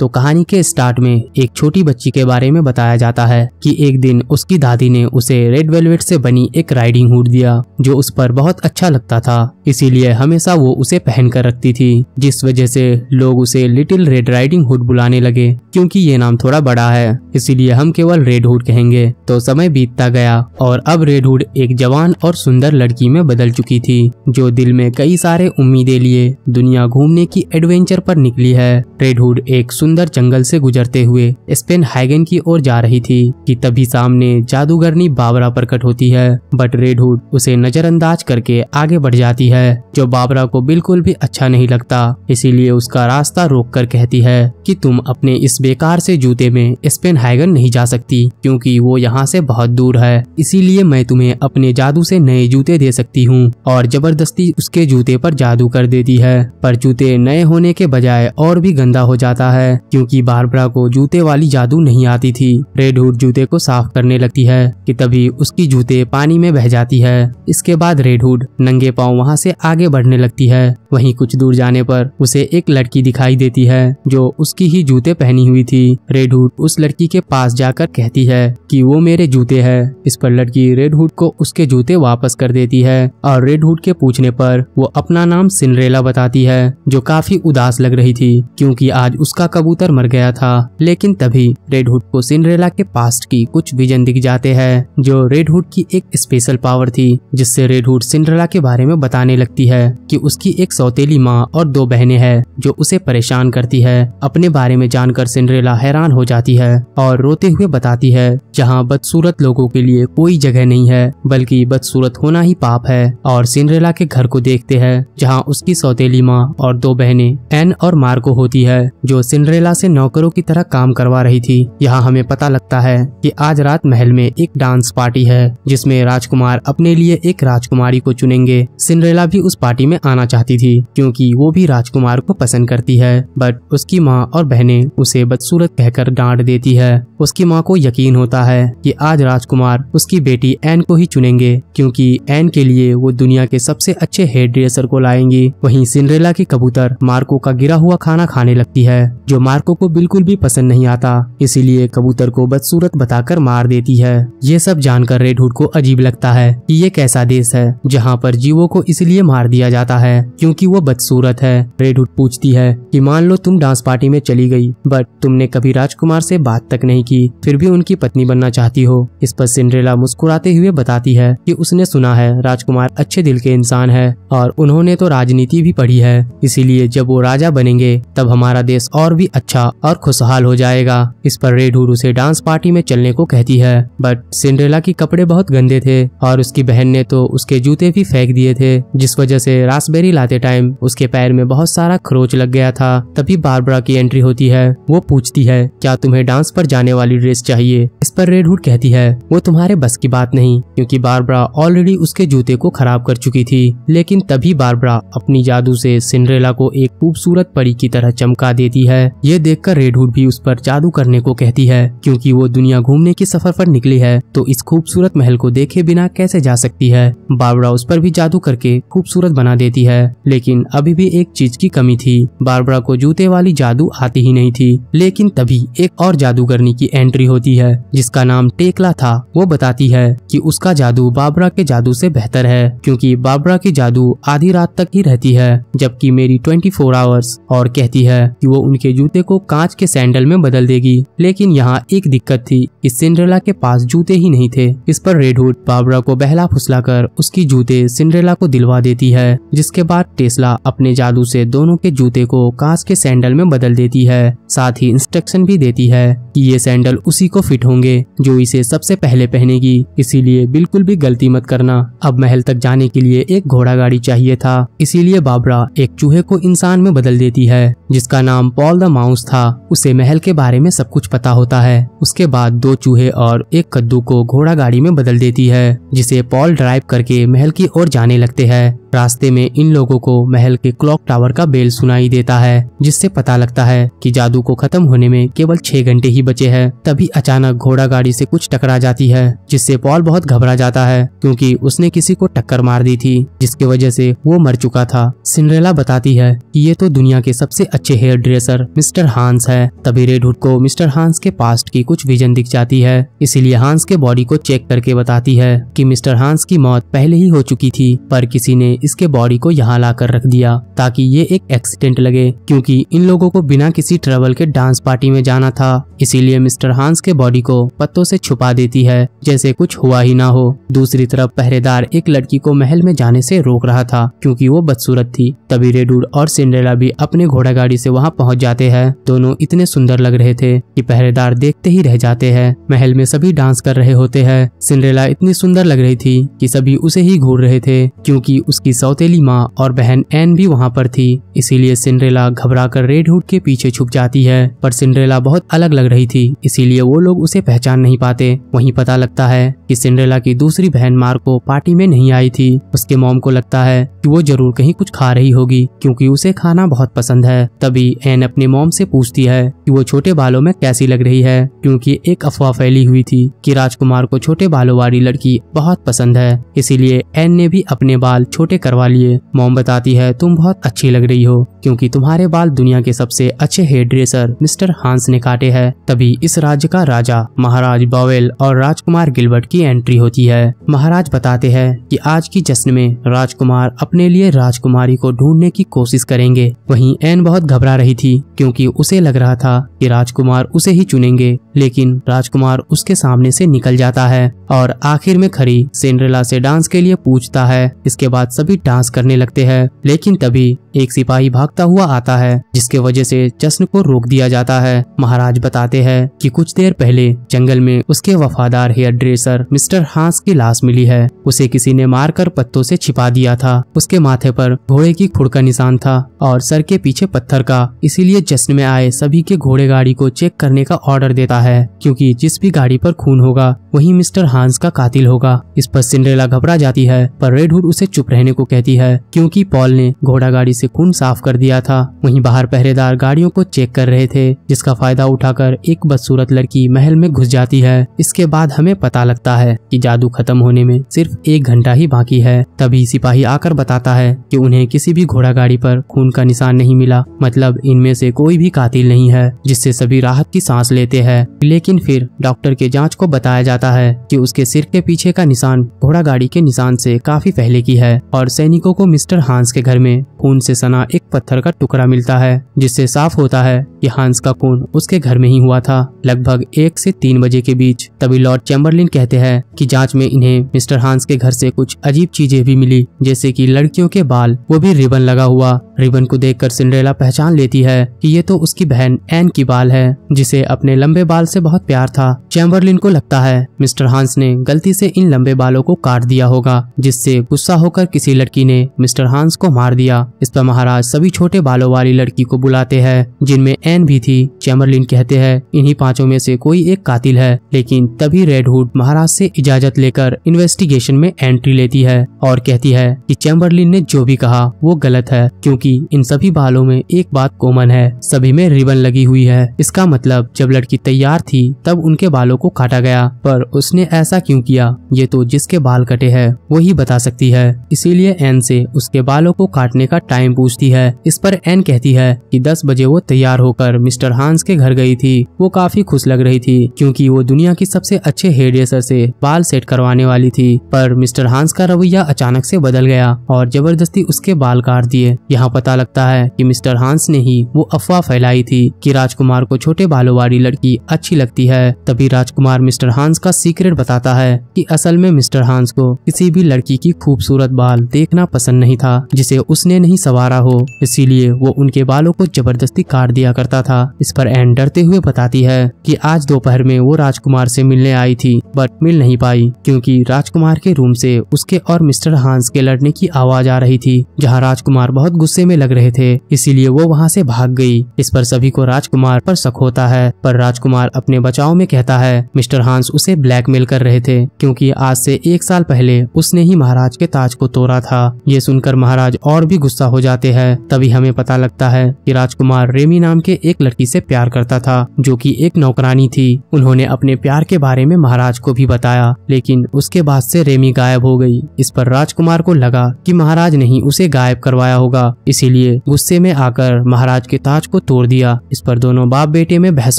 तो कहानी के स्टार्ट में एक छोटी बच्ची के बारे में बताया जाता है कि एक दिन उसकी दादी ने उसे रेड वेलवेट से बनी एक राइडिंग हुड दिया जो उस पर बहुत अच्छा लगता था इसीलिए हमेशा वो उसे पहन कर रखती थी जिस वजह से लोग उसे लिटिल रेड राइडिंग हुड बुलाने लगे क्योंकि ये नाम थोड़ा बड़ा है इसीलिए हम केवल रेड हुड कहेंगे तो समय बीतता गया और अब रेड हुड एक जवान और सुंदर लड़की में बदल चुकी थी जो दिल में कई सारे उम्मीदें लिए दुनिया घूमने की एडवेंचर पर निकली है रेड हुड एक सुंदर सुंदर जंगल से गुजरते हुए स्पेन हाइगेन की ओर जा रही थी कि तभी सामने जादूगरनी बाबरा प्रकट होती है बट रेड हुड उसे नजरअंदाज करके आगे बढ़ जाती है जो बाबरा को बिल्कुल भी अच्छा नहीं लगता इसीलिए उसका रास्ता रोक कर कहती है कि तुम अपने इस बेकार से जूते में स्पेन हाइगन नहीं जा सकती क्योंकि वो यहाँ से बहुत दूर है इसीलिए मैं तुम्हें अपने जादू से नए जूते दे सकती हूँ और जबरदस्ती उसके जूते पर जादू कर देती है पर जूते नए होने के बजाय और भी गंदा हो जाता है क्योंकि बारबरा को जूते वाली जादू नहीं आती थी रेड हुड जूते को साफ करने लगती है कि तभी उसकी जूते पानी में बह जाती है इसके बाद रेड हुड नंगे पाँव वहाँ से आगे बढ़ने लगती है वहीं कुछ दूर जाने पर उसे एक लड़की दिखाई देती है जो उसकी ही जूते पहनी हुई थी रेड हुड उस लड़की के पास जाकर कहती है कि वो मेरे जूते है इस पर लड़की रेड हुड को उसके जूते वापस कर देती है और रेड हुड के पूछने पर वो अपना नाम सिंड्रेला बताती है जो काफी उदास लग रही थी क्योंकि आज उसका कबूतर कबूतर मर गया था लेकिन तभी रेडहुड को सिंड्रेला के पास्ट की कुछ विजन दिख जाते हैं जो रेडहुड की एक स्पेशल पावर थी जिससे रेडहुड सिंड्रेला के बारे में बताने लगती है कि उसकी एक सौतेली माँ और दो बहनें हैं जो उसे परेशान करती है अपने बारे में जानकर सिंड्रेला हैरान हो जाती है और रोते हुए बताती है जहाँ बदसूरत लोगों के लिए कोई जगह नहीं है बल्कि बदसूरत होना ही पाप है और सिंड्रेला के घर को देखते हैं जहाँ उसकी सौतेली माँ और दो बहनें एन और मार्को होती है जो सिंड्रेला मंडेला से नौकरों की तरह काम करवा रही थी यहाँ हमें पता लगता है कि आज रात महल में एक डांस पार्टी है जिसमें राजकुमार अपने लिए एक राजकुमारी को चुनेंगे सिंड्रेला भी उस पार्टी में आना चाहती थी क्योंकि वो भी राजकुमार को पसंद करती है बट उसकी माँ और बहनें उसे बदसूरत कहकर डांट देती है उसकी माँ को यकीन होता है कि आज राजकुमार उसकी बेटी एन को ही चुनेंगे क्योंकि एन के लिए वो दुनिया के सबसे अच्छे हेयर ड्रेसर को लाएंगी वहीं सिंड्रेला की कबूतर मार्को का गिरा हुआ खाना खाने लगती है जो मार्को को बिल्कुल भी पसंद नहीं आता इसीलिए कबूतर को बदसूरत बताकर मार देती है ये सब जानकर रेड हुड को अजीब लगता है कि ये कैसा देश है जहाँ पर जीवों को इसलिए मार दिया जाता है क्योंकि वो बदसूरत है रेड हुड पूछती है कि मान लो तुम डांस पार्टी में चली गई बट तुमने कभी राजकुमार से बात तक नहीं की फिर भी उनकी पत्नी बनना चाहती हो इस पर सिंड्रेला मुस्कुराते हुए बताती है कि उसने सुना है राजकुमार अच्छे दिल के इंसान है और उन्होंने तो राजनीति भी पढ़ी है इसीलिए जब वो राजा बनेंगे तब हमारा देश और भी अच्छा और खुशहाल हो जाएगा इस पर रेडूर उसे डांस पार्टी में चलने को कहती है बट सिंड्रेला के कपड़े बहुत गंदे थे और उसकी बहन ने तो उसके जूते भी फेंक दिए थे जिस वजह से रासबेरी लाते टाइम उसके पैर में बहुत सारा खरोच लग गया था तभी बारबरा की एंट्री होती है वो पूछती है क्या तुम्हें डांस पर जाने वाली ड्रेस चाहिए इस पर रेडूर कहती है वो तुम्हारे बस की बात नहीं क्योंकि बारबरा ऑलरेडी उसके जूते को खराब कर चुकी थी लेकिन तभी बारबरा अपनी जादू से सिंड्रेला को एक खूबसूरत परी की तरह चमका देती है ये देखकर रेडहुड भी उस पर जादू करने को कहती है क्योंकि वो दुनिया घूमने की सफर पर निकली है तो इस खूबसूरत महल को देखे बिना कैसे जा सकती है बारबरा उस पर भी जादू करके खूबसूरत बना देती है लेकिन अभी भी एक चीज की कमी थी बारबरा को जूते वाली जादू आती ही नहीं थी लेकिन तभी एक और जादूगरनी की एंट्री होती है जिसका नाम टेकला था वो बताती है कि उसका जादू बाबरा के जादू से बेहतर है क्योंकि बाबरा की जादू आधी रात तक ही रहती है जबकि मेरी 24 फोर आवर्स और कहती है कि वो उनके जूते जूते को कांच के सैंडल में बदल देगी लेकिन यहाँ एक दिक्कत थी कि सिंड्रेला के पास जूते ही नहीं थे इस पर रेडहुड बाबरा को बहला फुसला कर उसकी जूते सिंड्रेला को दिलवा देती है जिसके बाद टेस्ला अपने जादू से दोनों के जूते को कांच के सैंडल में बदल देती है साथ ही इंस्ट्रक्शन भी देती है कि ये सैंडल उसी को फिट होंगे जो इसे सबसे पहले पहनेगी इसीलिए बिल्कुल भी गलती मत करना अब महल तक जाने के लिए एक घोड़ा गाड़ी चाहिए था इसीलिए बाबरा एक चूहे को इंसान में बदल देती है जिसका नाम पॉल द माउस था उसे महल के बारे में सब कुछ पता होता है उसके बाद दो चूहे और एक कद्दू को घोड़ा गाड़ी में बदल देती है जिसे पॉल ड्राइव करके महल की ओर जाने लगते है रास्ते में इन लोगों को महल के क्लॉक टावर का बेल सुनाई देता है जिससे पता लगता है कि जादू को खत्म होने में केवल छह घंटे ही ही बचे हैं तभी अचानक घोड़ा गाड़ी से कुछ टकरा जाती है जिससे पॉल बहुत घबरा जाता है क्योंकि उसने किसी को टक्कर मार दी थी जिसके वजह से वो मर चुका था सिंड्रेला बताती है कि ये तो दुनिया के सबसे अच्छे हेयर ड्रेसर मिस्टर हांस है तभी रेडहुड को मिस्टर हांस के पास्ट की कुछ विजन दिख जाती है इसीलिए हांस के बॉडी को चेक करके बताती है की मिस्टर हांस की मौत पहले ही हो चुकी थी पर किसी ने इसके बॉडी को यहाँ ला रख दिया ताकि ये एक एक्सीडेंट लगे क्यूँकी इन लोगों को बिना किसी ट्रेवल के डांस पार्टी में जाना था इसीलिए मिस्टर हांस के बॉडी को पत्तों से छुपा देती है जैसे कुछ हुआ ही ना हो दूसरी तरफ पहरेदार एक लड़की को महल में जाने से रोक रहा था क्योंकि वो बदसूरत थी तभी रेडूर और सिंड्रेला भी अपने घोड़ा गाड़ी से वहाँ पहुँच जाते हैं दोनों इतने सुंदर लग रहे थे कि पहरेदार देखते ही रह जाते हैं महल में सभी डांस कर रहे होते हैं सिंड्रेला इतनी सुंदर लग रही थी कि सभी उसे ही घूर रहे थे क्योंकि उसकी सौतेली माँ और बहन एन भी वहाँ पर थी इसीलिए सिंड्रेला घबरा कर रेड हुड के पीछे छुप जाती है पर सिंड्रेला बहुत अलग लग रही रही थी इसीलिए वो लोग उसे पहचान नहीं पाते वहीं पता लगता है कि सिंड्रेला की दूसरी बहन मार्को पार्टी में नहीं आई थी उसके मोम को लगता है कि वो जरूर कहीं कुछ खा रही होगी क्योंकि उसे खाना बहुत पसंद है तभी एन अपने मोम से पूछती है कि वो छोटे बालों में कैसी लग रही है क्योंकि एक अफवाह फैली हुई थी कि राजकुमार को छोटे बालों वाली लड़की बहुत पसंद है इसीलिए एन ने भी अपने बाल छोटे करवा लिए मोम बताती है तुम बहुत अच्छी लग रही हो क्योंकि तुम्हारे बाल दुनिया के सबसे अच्छे हेयर ड्रेसर मिस्टर हांस ने काटे है तभी इस राज्य का राजा महाराज बावेल और राजकुमार गिलबर्ट की की एंट्री होती है महाराज बताते हैं कि आज की जश्न में राजकुमार अपने लिए राजकुमारी को ढूंढने की कोशिश करेंगे वहीं एन बहुत घबरा रही थी क्योंकि उसे लग रहा था कि राजकुमार उसे ही चुनेंगे लेकिन राजकुमार उसके सामने से निकल जाता है और आखिर में खरी सेंड्रेला से डांस के लिए पूछता है इसके बाद सभी डांस करने लगते हैं लेकिन तभी एक सिपाही भागता हुआ आता है जिसके वजह से जश्न को रोक दिया जाता है महाराज बताते हैं कि कुछ देर पहले जंगल में उसके वफादार हेयर ड्रेसर मिस्टर हांस की लाश मिली है उसे किसी ने मारकर पत्तों से छिपा दिया था उसके माथे पर घोड़े की खुड़ का निशान था और सर के पीछे पत्थर का इसीलिए जश्न में आए सभी के घोड़े गाड़ी को चेक करने का ऑर्डर देता है क्योंकि जिस भी गाड़ी पर खून होगा वही मिस्टर हांस का कातिल होगा इस पर सिंड्रेला घबरा जाती है पर रेड उसे चुप रहने को कहती है क्योंकि पॉल ने घोड़ा गाड़ी से खून साफ कर दिया था वहीं बाहर पहरेदार गाड़ियों को चेक कर रहे थे जिसका फायदा उठाकर एक बदसूरत लड़की महल में घुस जाती है इसके बाद हमें पता लगता है है कि जादू खत्म होने में सिर्फ एक घंटा ही बाकी है तभी सिपाही आकर बताता है कि उन्हें किसी भी घोड़ा गाड़ी पर खून का निशान नहीं मिला मतलब इनमें से कोई भी कातिल नहीं है जिससे सभी राहत की सांस लेते हैं लेकिन फिर डॉक्टर के जाँच को बताया जाता है की उसके सिर के पीछे का निशान घोड़ा गाड़ी के निशान से काफी पहले की है और सैनिकों को मिस्टर हांस के घर में खून से सना एक पत्थर का टुकड़ा मिलता है जिससे साफ होता है कि हांस का खून उसके घर में ही हुआ था लगभग एक से तीन बजे के बीच तभी लॉर्ड चैम्बरलिन कहते हैं है कि जांच में इन्हें मिस्टर हांस के घर से कुछ अजीब चीजें भी मिली जैसे कि लड़कियों के बाल वो भी रिबन लगा हुआ रिबन को देखकर सिंड्रेला पहचान लेती है कि ये तो उसकी बहन एन की बाल है जिसे अपने लंबे बाल से बहुत प्यार था चैम्बरलिन को लगता है मिस्टर हांस ने गलती से इन लंबे बालों को काट दिया होगा जिससे गुस्सा होकर किसी लड़की ने मिस्टर हांस को मार दिया इस पर महाराज सभी छोटे बालों वाली लड़की को बुलाते हैं जिनमें एन भी थी चैम्बरलिन कहते हैं इन्हीं पांचों में से कोई एक कातिल है लेकिन तभी रेडहुड महाराज से इजाजत लेकर इन्वेस्टिगेशन में एंट्री लेती है और कहती है की चैम्बरलिन ने जो भी कहा वो गलत है क्योंकि कि इन सभी बालों में एक बात कॉमन है सभी में रिबन लगी हुई है इसका मतलब जब लड़की तैयार थी तब उनके बालों को काटा गया पर उसने ऐसा क्यों किया ये तो जिसके बाल कटे है वही बता सकती है इसीलिए एन से उसके बालों को काटने का टाइम पूछती है इस पर एन कहती है कि 10 बजे वो तैयार होकर मिस्टर हांस के घर गई थी वो काफी खुश लग रही थी क्योंकि वो दुनिया की सबसे अच्छे हेयर ड्रेसर से बाल सेट करवाने वाली थी पर मिस्टर हांस का रवैया अचानक से बदल गया और जबरदस्ती उसके बाल काट दिए यहाँ पर पता लगता है कि मिस्टर हांस ने ही वो अफवाह फैलाई थी कि राजकुमार को छोटे बालों वाली लड़की अच्छी लगती है तभी राजकुमार मिस्टर हांस का सीक्रेट बताता है कि असल में मिस्टर हांस को किसी भी लड़की की खूबसूरत बाल देखना पसंद नहीं था जिसे उसने नहीं सवारा हो इसीलिए वो उनके बालों को जबरदस्ती काट दिया करता था इस पर एन डरते हुए बताती है की आज दोपहर में वो राजकुमार से मिलने आई थी बट मिल नहीं पाई क्यूँकी राजकुमार के रूम से उसके और मिस्टर हांस के लड़ने की आवाज आ रही थी जहाँ राजकुमार बहुत गुस्से गुस्से में लग रहे थे इसीलिए वो वहाँ से भाग गई इस पर सभी को राजकुमार पर शक होता है पर राजकुमार अपने बचाव में कहता है मिस्टर हांस उसे ब्लैकमेल कर रहे थे क्योंकि आज से एक साल पहले उसने ही महाराज के ताज को तोड़ा था ये सुनकर महाराज और भी गुस्सा हो जाते हैं तभी हमें पता लगता है की राजकुमार रेमी नाम के एक लड़की ऐसी प्यार करता था जो की एक नौकरानी थी उन्होंने अपने प्यार के बारे में महाराज को भी बताया लेकिन उसके बाद ऐसी रेमी गायब हो गयी इस पर राजकुमार को लगा की महाराज ने ही उसे गायब करवाया होगा इसीलिए गुस्से में आकर महाराज के ताज को तोड़ दिया इस पर दोनों बाप बेटे में बहस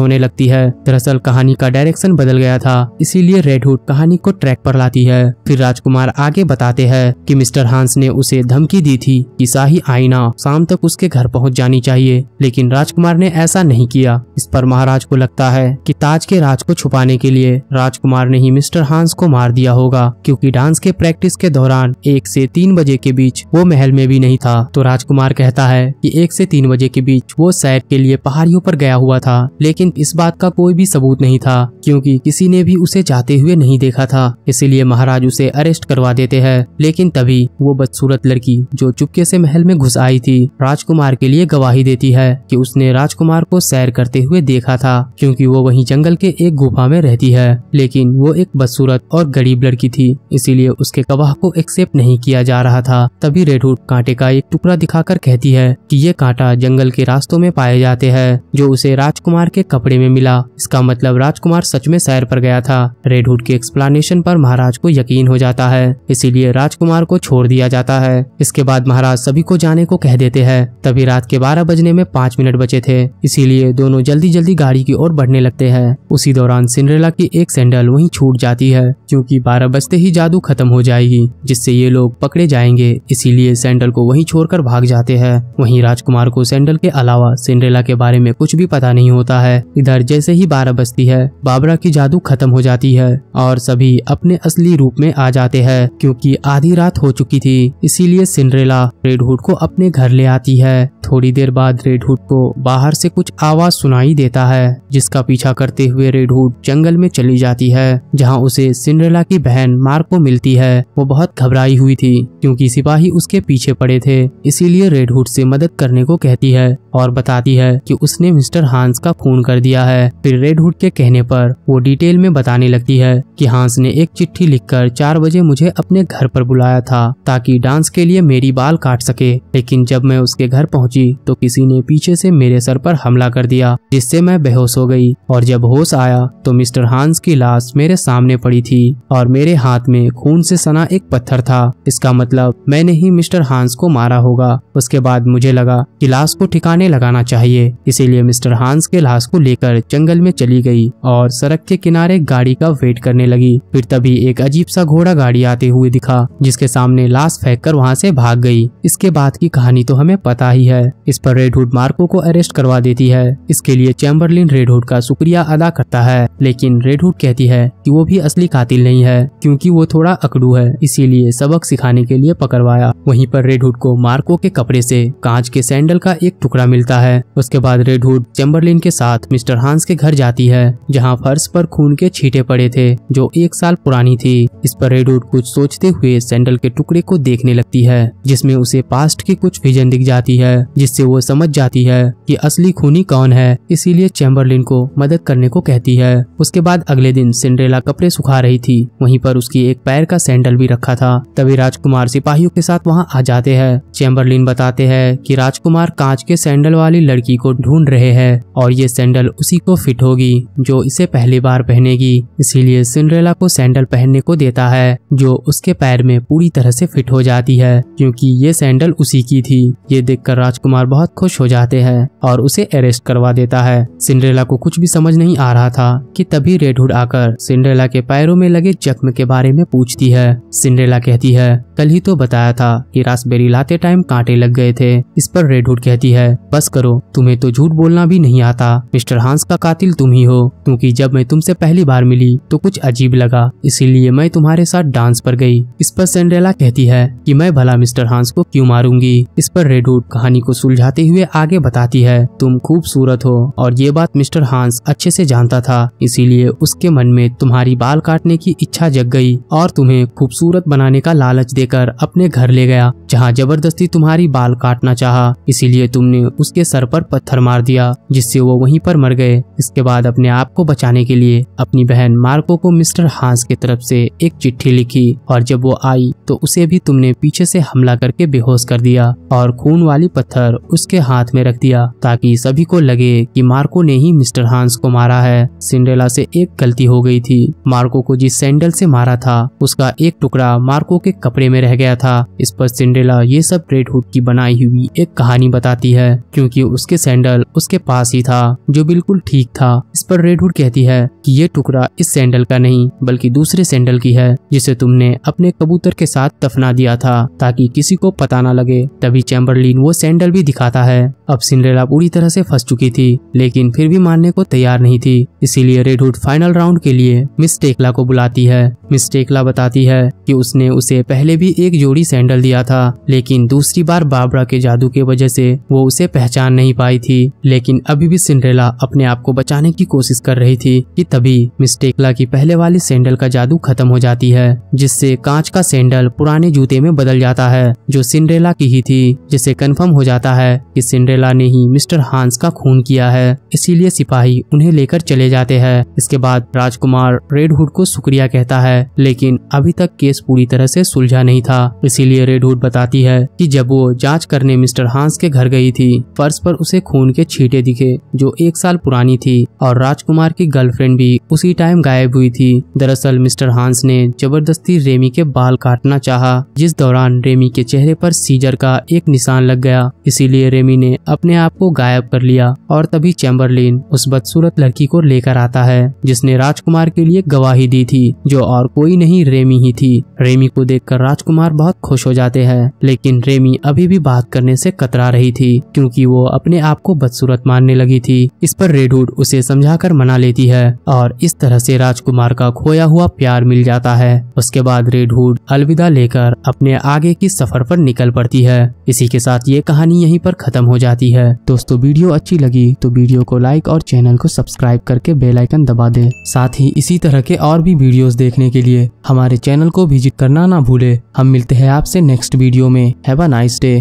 होने लगती है दरअसल कहानी का डायरेक्शन बदल गया था इसीलिए रेडहुड कहानी को ट्रैक पर लाती है फिर राजकुमार आगे बताते हैं कि मिस्टर हांस ने उसे धमकी दी थी कि शाही आईना शाम तक उसके घर पहुंच जानी चाहिए लेकिन राजकुमार ने ऐसा नहीं किया इस पर महाराज को लगता है कि ताज के राज को छुपाने के लिए राजकुमार ने ही मिस्टर हांस को मार दिया होगा क्योंकि डांस के प्रैक्टिस के दौरान एक से तीन बजे के बीच वो महल में भी नहीं था तो राजकुमार कुमार कहता है कि एक से तीन बजे के बीच वो सैर के लिए पहाड़ियों पर गया हुआ था लेकिन इस बात का कोई भी सबूत नहीं था क्योंकि किसी ने भी उसे जाते हुए नहीं देखा था इसीलिए महाराज उसे अरेस्ट करवा देते हैं लेकिन तभी वो बदसूरत लड़की जो चुपके से महल में घुस आई थी राजकुमार के लिए गवाही देती है कि उसने राजकुमार को सैर करते हुए देखा था क्योंकि वो वहीं जंगल के एक गुफा में रहती है लेकिन वो एक बदसूरत और गरीब लड़की थी इसीलिए उसके गवाह को एक्सेप्ट नहीं किया जा रहा था तभी रेडहुड कांटे का एक टुकड़ा दिखा जाकर कहती है कि ये कांटा जंगल के रास्तों में पाए जाते हैं जो उसे राजकुमार के कपड़े में मिला इसका मतलब राजकुमार सच में सैर पर गया था रेडहुड के एक्सप्लेनेशन पर महाराज को यकीन हो जाता है इसीलिए राजकुमार को छोड़ दिया जाता है इसके बाद महाराज सभी को जाने को कह देते हैं तभी रात के बारह बजने में पांच मिनट बचे थे इसीलिए दोनों जल्दी जल्दी गाड़ी की ओर बढ़ने लगते है उसी दौरान सिंड्रेला की एक सैंडल वही छूट जाती है क्यूँकी बारह बजते ही जादू खत्म हो जाएगी जिससे ये लोग पकड़े जाएंगे इसीलिए सैंडल को वही छोड़कर भाग जाते जाते हैं वहीं राजकुमार को सैंडल के अलावा सिंड्रेला के बारे में कुछ भी पता नहीं होता है इधर जैसे ही बारह बजती है बाबरा की जादू खत्म हो जाती है और सभी अपने असली रूप में आ जाते हैं क्योंकि आधी रात हो चुकी थी इसीलिए सिंड्रेला रेडहुड को अपने घर ले आती है थोड़ी देर बाद रेडहुड को बाहर से कुछ आवाज सुनाई देता है जिसका पीछा करते हुए रेडहुड जंगल में चली जाती है जहां उसे सिंड्रेला की बहन मार्को मिलती है वो बहुत घबराई हुई थी क्योंकि सिपाही उसके पीछे पड़े थे इसीलिए रेड हुड से मदद करने को कहती है और बताती है कि उसने मिस्टर हांस का खून कर दिया है फिर हुड के कहने पर वो डिटेल में बताने लगती है कि हांस ने एक चिट्ठी लिखकर चार बजे मुझे अपने घर पर बुलाया था ताकि डांस के लिए मेरी बाल काट सके लेकिन जब मैं उसके घर पहुँची तो किसी ने पीछे ऐसी मेरे सर आरोप हमला कर दिया जिससे मैं बेहोश हो गयी और जब होश आया तो मिस्टर हांस की लाश मेरे सामने पड़ी थी और मेरे हाथ में खून ऐसी सना एक पत्थर था इसका मतलब मैंने ही मिस्टर हांस को मारा होगा उसके बाद मुझे लगा कि लाश को ठिकाने लगाना चाहिए इसीलिए मिस्टर हांस के लाश को लेकर जंगल में चली गई और सड़क के किनारे गाड़ी का वेट करने लगी फिर तभी एक अजीब सा घोड़ा गाड़ी आते हुए दिखा जिसके सामने लाश फेंक कर वहाँ से भाग गई इसके बाद की कहानी तो हमें पता ही है इस पर रेडहुड मार्को को अरेस्ट करवा देती है इसके लिए चैम्बरलिन रेडहुड का शुक्रिया अदा करता है लेकिन रेडहुड कहती है की वो भी असली कातिल नहीं है क्यूँकी वो थोड़ा अकड़ू है इसीलिए सबक सिखाने के लिए पकड़वाया वहीं पर रेडहुड को मार्को के कपड़े कपड़े से कांच के सैंडल का एक टुकड़ा मिलता है उसके बाद रेडहुड हुड चेम्बरलिन के साथ मिस्टर हांस के घर जाती है जहाँ फर्श पर खून के छींटे पड़े थे जो एक साल पुरानी थी इस पर रेडहुड कुछ सोचते हुए सैंडल के टुकड़े को देखने लगती है जिसमे उसे पास्ट की कुछ विजन दिख जाती है जिससे वो समझ जाती है कि असली खूनी कौन है इसीलिए चैम्बरलिन को मदद करने को कहती है उसके बाद अगले दिन सिंड्रेला कपड़े सुखा रही थी वहीं पर उसकी एक पैर का सैंडल भी रखा था तभी राजकुमार सिपाहियों के साथ वहाँ आ जाते हैं चैम्बरलिन बताते हैं कि राजकुमार कांच के सैंडल वाली लड़की को ढूंढ रहे हैं और ये सैंडल उसी को फिट होगी जो इसे पहली बार पहनेगी इसीलिए सिंड्रेला को सैंडल पहनने को देता है जो उसके पैर में पूरी तरह से फिट हो जाती है क्योंकि ये सैंडल उसी की थी ये देखकर राजकुमार बहुत खुश हो जाते हैं और उसे अरेस्ट करवा देता है सिंड्रेला को कुछ भी समझ नहीं आ रहा था कि तभी रेडहुड आकर सिंड्रेला के पैरों में लगे जख्म के बारे में पूछती है सिंड्रेला कहती है कल ही तो बताया था कि रास्पबेरी लाते टाइम कांटे लग गए थे इस पर रेडहुड कहती है बस करो तुम्हें तो झूठ बोलना भी नहीं आता मिस्टर हांस का कातिल तुम ही हो क्योंकि जब मैं तुमसे पहली बार मिली तो कुछ अजीब लगा इसीलिए मैं तुम्हारे साथ डांस पर गई इस पर सेंड्रेला कहती है कि मैं भला मिस्टर हांस को क्यों मारूंगी इस पर रेडहुड कहानी को सुलझाते हुए आगे बताती है तुम खूबसूरत हो और ये बात मिस्टर हांस अच्छे से जानता था इसीलिए उसके मन में तुम्हारी बाल काटने की इच्छा जग गई और तुम्हें खूबसूरत बनाने का लालच देकर अपने घर ले गया जहाँ जबरदस्ती तुम्हारी ही बाल काटना चाहा इसीलिए तुमने उसके सर पर पत्थर मार दिया जिससे वो वहीं पर मर गए इसके बाद अपने आप को बचाने के लिए अपनी बहन मार्को को मिस्टर हांस की तरफ से एक चिट्ठी लिखी और जब वो आई तो उसे भी तुमने पीछे से हमला करके बेहोश कर दिया और खून वाली पत्थर उसके हाथ में रख दिया ताकि सभी को लगे कि मार्को ने ही मिस्टर हांस को मारा है सिंड्रेला से एक गलती हो गई थी मार्को को जिस सैंडल से मारा था उसका एक टुकड़ा मार्को के कपड़े में रह गया था इस पर सिंड्रेला ये सब रेड हुड की बनाई हुई एक कहानी बताती है क्योंकि उसके सैंडल उसके पास ही था जो बिल्कुल ठीक था इस पर रेडवुड कहती है कि ये टुकड़ा इस सैंडल का नहीं बल्कि दूसरे सैंडल की है जिसे तुमने अपने कबूतर के साथ दफना दिया था ताकि किसी को पता न लगे तभी चैम्बरलिन वो सैंडल भी दिखाता है अब सिंड्रेला पूरी तरह से फंस चुकी थी लेकिन फिर भी मानने को तैयार नहीं थी इसीलिए रेडवुड फाइनल राउंड के लिए मिस टेकला को बुलाती है मिस टेकला बताती है कि उसने उसे पहले भी एक जोड़ी सैंडल दिया था लेकिन दूसरी बार बाबरा के जादू की वजह से वो उसे पहचान नहीं पाई थी लेकिन अभी भी सिंड्रेला अपने आप को बचाने की कोशिश कर रही थी कि तभी मिस्टेकला की पहले वाली सैंडल का जादू खत्म हो जाती है जिससे कांच का सैंडल पुराने जूते में बदल जाता है जो सिंड्रेला की ही थी जिसे कन्फर्म हो जाता है की सिंड्रेला ने ही मिस्टर हांस का खून किया है इसीलिए सिपाही उन्हें लेकर चले जाते हैं इसके बाद राजकुमार रेडहुड को शुक्रिया कहता है लेकिन अभी तक केस पूरी तरह से सुलझा नहीं था इसीलिए रेडहुड बताती है कि जब वो जांच करने मिस्टर हांस के घर गई थी फर्श पर उसे खून के छींटे दिखे जो एक साल पुरानी थी और राजकुमार की गर्लफ्रेंड भी उसी टाइम गायब हुई थी दरअसल मिस्टर हांस ने जबरदस्ती रेमी के बाल काटना चाहा जिस दौरान रेमी के चेहरे पर सीजर का एक निशान लग गया इसीलिए रेमी ने अपने आप को गायब कर लिया और तभी चैम्बरलिन उस बदसूरत लड़की को लेकर आता है जिसने राजकुमार के लिए गवाही दी थी जो और कोई नहीं रेमी ही थी रेमी को देखकर राजकुमार बहुत खुश हो जाते हैं लेकिन रेमी अभी भी बात करने से कतरा रही थी क्योंकि वो अपने आप को बदसूरत मानने लगी थी इस पर रेडूड उसे समझाकर मना लेती है और इस तरह से राजकुमार का खोया हुआ प्यार मिल जाता है उसके बाद रेडूड अलविदा लेकर अपने आगे की सफर पर निकल पड़ती है इसी के साथ ये कहानी यहीं पर खत्म हो जाती है दोस्तों वीडियो अच्छी लगी तो वीडियो को लाइक और चैनल को सब्सक्राइब करके बेलाइकन दबा दे साथ ही इसी तरह के और भी वीडियो देखने के लिए हमारे चैनल को विजिट करना ना भूले हम मिलते हैं आपसे नेक्स्ट वीडियो में हैव अ नाइस डे